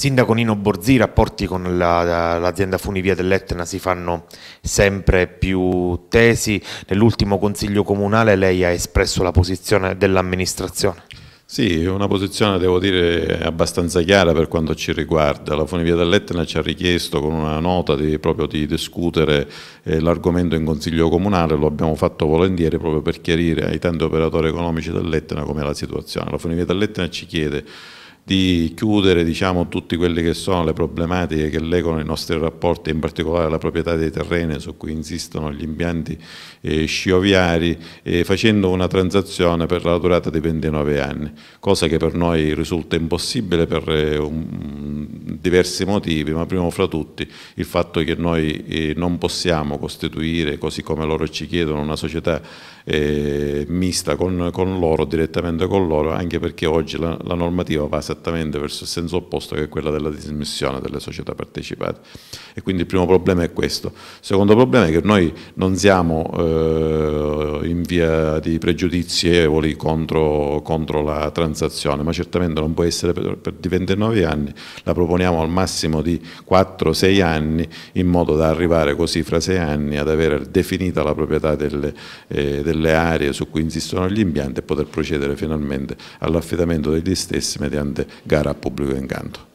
Sindaco Nino Borzi, i rapporti con l'azienda la, funivia dell'Etna si fanno sempre più tesi. Nell'ultimo Consiglio Comunale lei ha espresso la posizione dell'amministrazione. Sì, una posizione devo dire abbastanza chiara per quanto ci riguarda. La Funivia dell'Etna ci ha richiesto con una nota di, proprio di discutere eh, l'argomento in Consiglio Comunale, lo abbiamo fatto volentieri proprio per chiarire ai tanti operatori economici dell'Etna com'è la situazione. La Funivia dell'Etna ci chiede di chiudere diciamo, tutte quelle che sono le problematiche che legano i nostri rapporti, in particolare la proprietà dei terreni su cui insistono gli impianti eh, scioviari, eh, facendo una transazione per la durata di 29 anni, cosa che per noi risulta impossibile per eh, un diversi motivi, ma primo fra tutti il fatto che noi eh, non possiamo costituire, così come loro ci chiedono, una società eh, mista con, con, loro, direttamente con loro, anche perché oggi la, la, normativa va esattamente verso il senso opposto che è quella della dismissione delle società partecipate. E quindi il primo problema è questo. Il secondo problema è che noi non siamo eh, in via di pregiudizievoli contro, contro, la transazione, ma certamente non può essere per, per di 29 anni, la proponiamo al massimo di 4-6 anni in modo da arrivare così fra 6 anni ad avere definita la proprietà delle, eh, delle aree su cui insistono gli impianti e poter procedere finalmente all'affidamento degli stessi mediante gara a pubblico incanto.